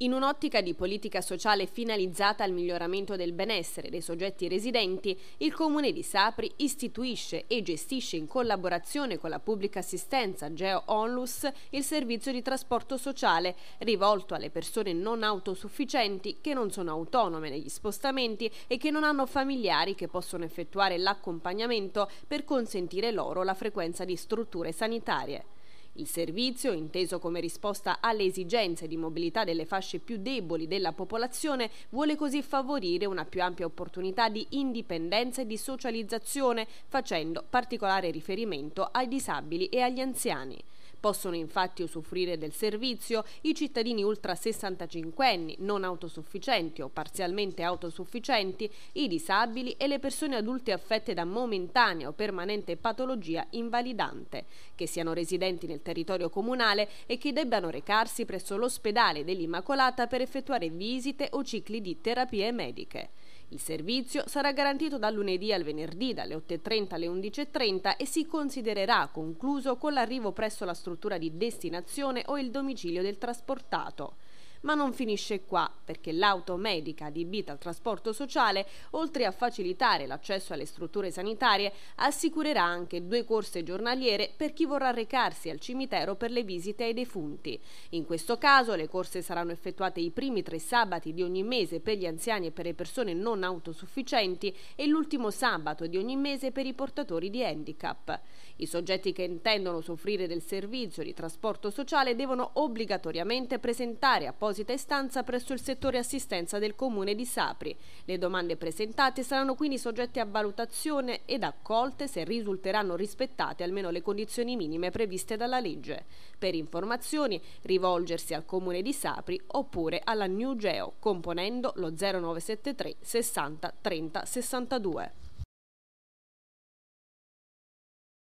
In un'ottica di politica sociale finalizzata al miglioramento del benessere dei soggetti residenti, il Comune di Sapri istituisce e gestisce in collaborazione con la pubblica assistenza Geo Onlus il servizio di trasporto sociale rivolto alle persone non autosufficienti che non sono autonome negli spostamenti e che non hanno familiari che possono effettuare l'accompagnamento per consentire loro la frequenza di strutture sanitarie. Il servizio, inteso come risposta alle esigenze di mobilità delle fasce più deboli della popolazione, vuole così favorire una più ampia opportunità di indipendenza e di socializzazione, facendo particolare riferimento ai disabili e agli anziani. Possono infatti usufruire del servizio i cittadini ultra 65 anni, non autosufficienti o parzialmente autosufficienti, i disabili e le persone adulte affette da momentanea o permanente patologia invalidante, che siano residenti nel territorio comunale e che debbano recarsi presso l'ospedale dell'Immacolata per effettuare visite o cicli di terapie mediche. Il servizio sarà garantito dal lunedì al venerdì dalle 8.30 alle 11.30 e si considererà concluso con l'arrivo presso la struttura di destinazione o il domicilio del trasportato. Ma non finisce qua, perché l'auto medica adibita al trasporto sociale, oltre a facilitare l'accesso alle strutture sanitarie, assicurerà anche due corse giornaliere per chi vorrà recarsi al cimitero per le visite ai defunti. In questo caso le corse saranno effettuate i primi tre sabati di ogni mese per gli anziani e per le persone non autosufficienti e l'ultimo sabato di ogni mese per i portatori di handicap. I soggetti che intendono soffrire del servizio di trasporto sociale devono obbligatoriamente presentare appositi apposita istanza presso il settore assistenza del comune di Sapri. Le domande presentate saranno quindi soggette a valutazione ed accolte se risulteranno rispettate almeno le condizioni minime previste dalla legge. Per informazioni rivolgersi al comune di Sapri oppure alla New Geo componendo lo 0973 60 30 62.